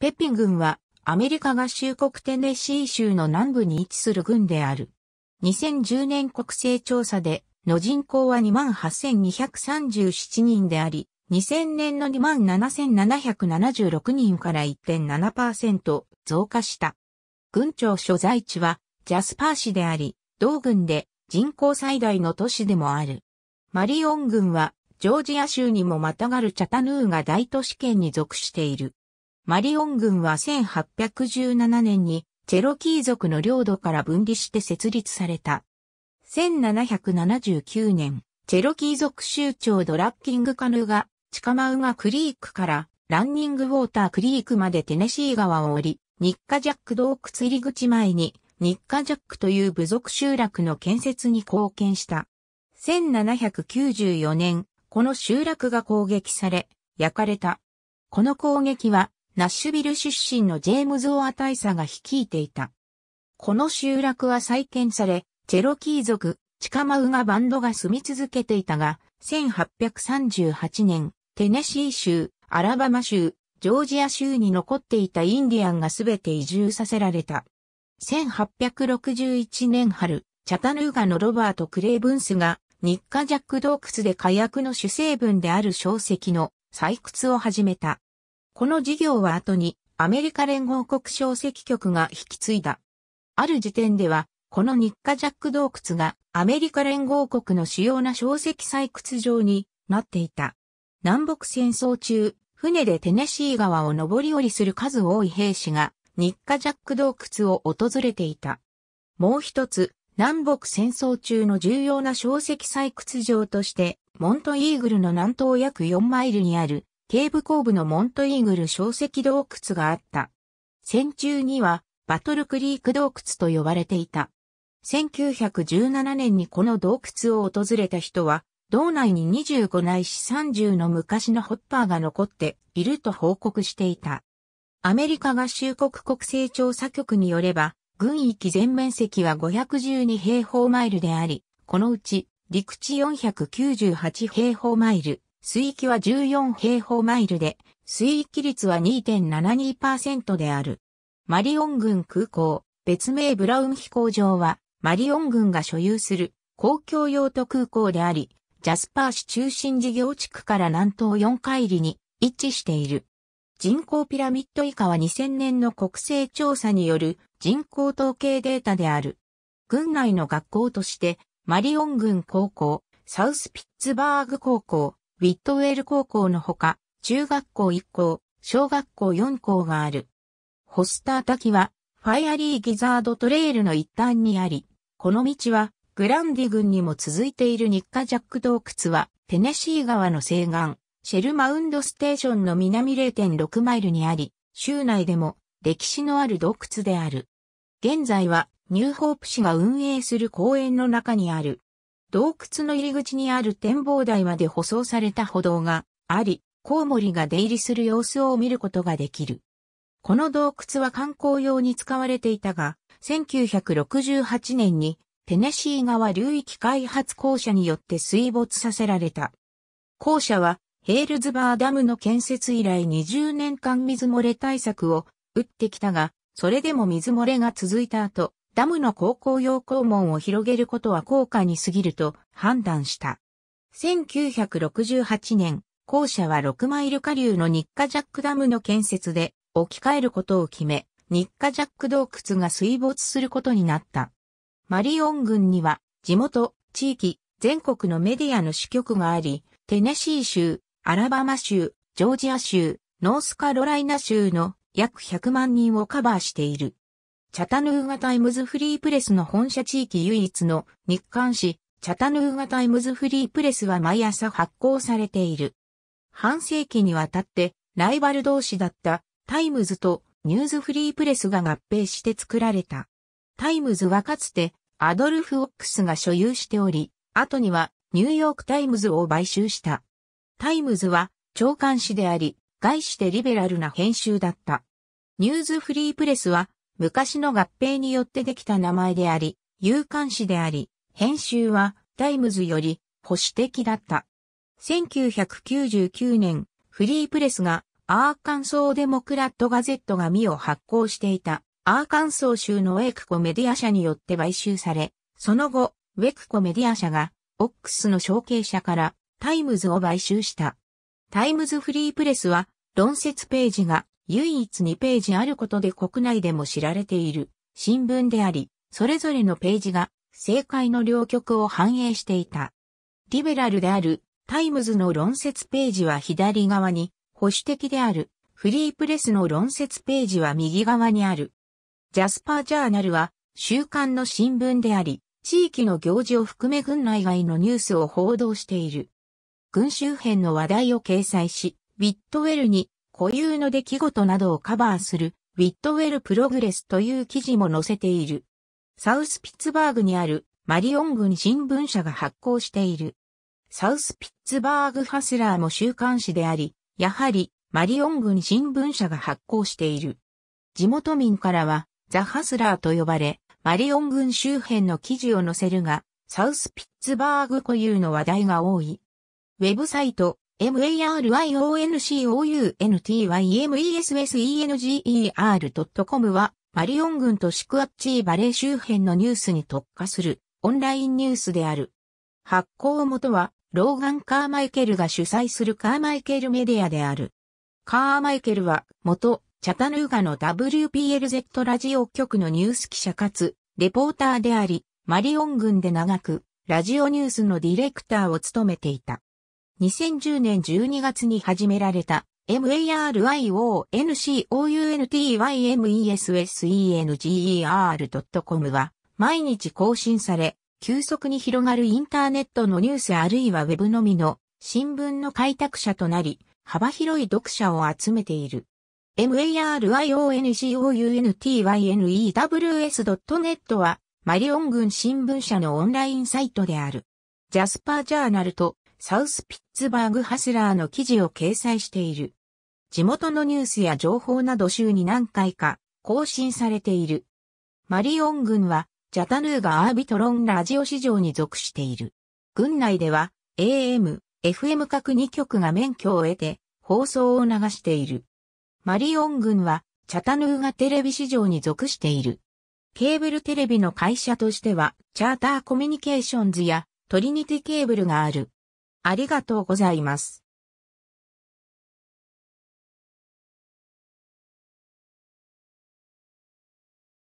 ペピン軍はアメリカ合衆国テネシー州の南部に位置する軍である。2010年国勢調査での人口は28,237人であり、2000年の27,776人から1.7%増加した。軍庁所在地はジャスパー市であり、同軍で人口最大の都市でもある。マリオン軍はジョージア州にもまたがるチャタヌーが大都市圏に属している。マリオン軍は1817年にチェロキー族の領土から分離して設立された。1779年、チェロキー族州長ドラッキングカヌーが、チカマウガクリークからランニングウォータークリークまでテネシー川を降り、ニッカジャック洞窟入り口前に、ニッカジャックという部族集落の建設に貢献した。1794年、この集落が攻撃され、焼かれた。この攻撃はナッシュビル出身のジェームズ・オア大佐が率いていた。この集落は再建され、チェロキー族、チカマウガバンドが住み続けていたが、1838年、テネシー州、アラバマ州、ジョージア州に残っていたインディアンがすべて移住させられた。1861年春、チャタヌーガのロバート・クレイブンスが、日課ジャック洞窟で火薬の主成分である小石の採掘を始めた。この事業は後にアメリカ連合国小石局が引き継いだ。ある時点では、この日課ジャック洞窟がアメリカ連合国の主要な小石採掘場になっていた。南北戦争中、船でテネシー川を上り下りする数多い兵士が日課ジャック洞窟を訪れていた。もう一つ、南北戦争中の重要な小石採掘場として、モントイーグルの南東約4マイルにある警部後部のモントイーグル小石洞窟があった。戦中にはバトルクリーク洞窟と呼ばれていた。1917年にこの洞窟を訪れた人は、道内に25ないし30の昔のホッパーが残っていると報告していた。アメリカ合衆国国勢調査局によれば、軍域全面積は512平方マイルであり、このうち陸地498平方マイル、水域は14平方マイルで、水域率は2.72%である。マリオン軍空港、別名ブラウン飛行場は、マリオン軍が所有する公共用途空港であり、ジャスパー市中心事業地区から南東4海里に位置している。人口ピラミッド以下は2000年の国勢調査による人口統計データである。軍内の学校として、マリオン軍高校、サウスピッツバーグ高校、ウィットウェル高校のほか、中学校1校、小学校4校がある。ホスター滝は、ファイアリーギザードトレイルの一端にあり、この道は、グランディ郡にも続いている日課ジャック洞窟は、テネシー川の西岸、シェルマウンドステーションの南0.6マイルにあり、州内でも歴史のある洞窟である。現在はニューホープ市が運営する公園の中にある洞窟の入り口にある展望台まで舗装された歩道があり、コウモリが出入りする様子を見ることができる。この洞窟は観光用に使われていたが、1968年にテネシー川流域開発公社によって水没させられた。公社はヘールズバーダムの建設以来20年間水漏れ対策を打ってきたが、それでも水漏れが続いた後、ダムの航行用校門を広げることは効果に過ぎると判断した。1968年、校舎は6マイル下流の日課ジャックダムの建設で置き換えることを決め、日課ジャック洞窟が水没することになった。マリオン郡には地元、地域、全国のメディアの支局があり、テネシー州、アラバマ州、ジョージア州、ノースカロライナ州の約100万人をカバーしている。チャタヌーガタイムズフリープレスの本社地域唯一の日刊誌、チャタヌーガタイムズフリープレスは毎朝発行されている。半世紀にわたってライバル同士だったタイムズとニューズフリープレスが合併して作られた。タイムズはかつてアドルフ・オックスが所有しており、後にはニューヨークタイムズを買収した。タイムズは長官誌であり、外してリベラルな編集だった。ニューズフリープレスは昔の合併によってできた名前であり、有刊誌であり、編集はタイムズより保守的だった。1999年、フリープレスがアーカンソーデモクラットガゼットがミを発行していたアーカンソー州のウェクコメディア社によって買収され、その後、ウェクコメディア社がオックスの承継者からタイムズを買収した。タイムズフリープレスは論説ページが唯一2ページあることで国内でも知られている新聞であり、それぞれのページが政界の両極を反映していた。リベラルであるタイムズの論説ページは左側に、保守的であるフリープレスの論説ページは右側にある。ジャスパージャーナルは週刊の新聞であり、地域の行事を含め軍内外のニュースを報道している。軍周辺の話題を掲載し、ビットウェルに固有の出来事などをカバーする、ウィットウェルプログレスという記事も載せている。サウスピッツバーグにあるマリオン軍新聞社が発行している。サウスピッツバーグハスラーも週刊誌であり、やはりマリオン軍新聞社が発行している。地元民からはザ・ハスラーと呼ばれ、マリオン軍周辺の記事を載せるが、サウスピッツバーグ固有の話題が多い。ウェブサイト、marioncounty.com は、マリオン軍とシクアッチーバレー周辺のニュースに特化するオンラインニュースである。発行元は、ローガン・カーマイケルが主催するカーマイケルメディアである。カーマイケルは、元、チャタヌーガの WPLZ ラジオ局のニュース記者かつ、レポーターであり、マリオン軍で長く、ラジオニュースのディレクターを務めていた。2010年12月に始められた maryoncountymessenger.com は毎日更新され、急速に広がるインターネットのニュースあるいはウェブのみの新聞の開拓者となり、幅広い読者を集めている。m a r y o n c o u n t y n e w s n e t はマリオン軍新聞社のオンラインサイトである。ジャスパージャーナルとサウスピッツバーグハスラーの記事を掲載している。地元のニュースや情報など週に何回か更新されている。マリオン軍はジャタヌーガ・アービトロンラジオ市場に属している。軍内では AM、FM 各2局が免許を得て放送を流している。マリオン軍はチャタヌーガテレビ市場に属している。ケーブルテレビの会社としては、チャーターコミュニケーションズやトリニティケーブルがある。ありがとうございます。